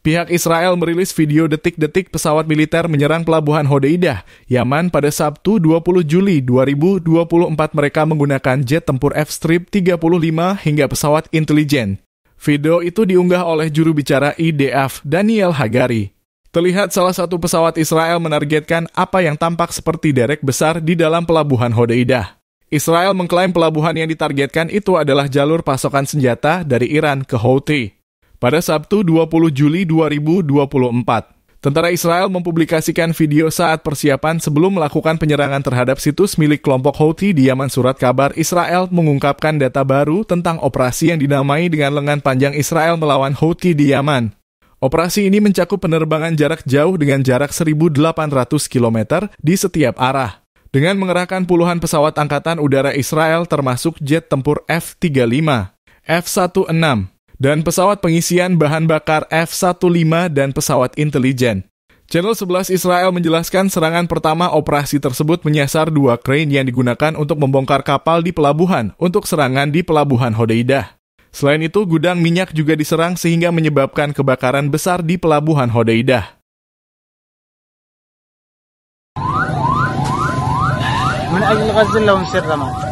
Pihak Israel merilis video detik-detik pesawat militer menyerang pelabuhan Hodeidah, Yaman pada Sabtu 20 Juli 2024 mereka menggunakan jet tempur F-Strip 35 hingga pesawat intelijen. Video itu diunggah oleh juru bicara IDF, Daniel Hagari. Terlihat salah satu pesawat Israel menargetkan apa yang tampak seperti derek besar di dalam pelabuhan Hodeidah. Israel mengklaim pelabuhan yang ditargetkan itu adalah jalur pasokan senjata dari Iran ke Houthi pada Sabtu 20 Juli 2024. Tentara Israel mempublikasikan video saat persiapan sebelum melakukan penyerangan terhadap situs milik kelompok Houthi di Yaman surat kabar Israel mengungkapkan data baru tentang operasi yang dinamai dengan lengan panjang Israel melawan Houthi di Yaman. Operasi ini mencakup penerbangan jarak jauh dengan jarak 1.800 km di setiap arah. Dengan mengerahkan puluhan pesawat angkatan udara Israel termasuk jet tempur F-35, F-16, dan pesawat pengisian bahan bakar F-15 dan pesawat intelijen. Channel 11 Israel menjelaskan serangan pertama operasi tersebut menyasar dua crane yang digunakan untuk membongkar kapal di pelabuhan untuk serangan di pelabuhan Hodeidah. Selain itu, gudang minyak juga diserang sehingga menyebabkan kebakaran besar di pelabuhan Hodeidah. من أجل لهم سر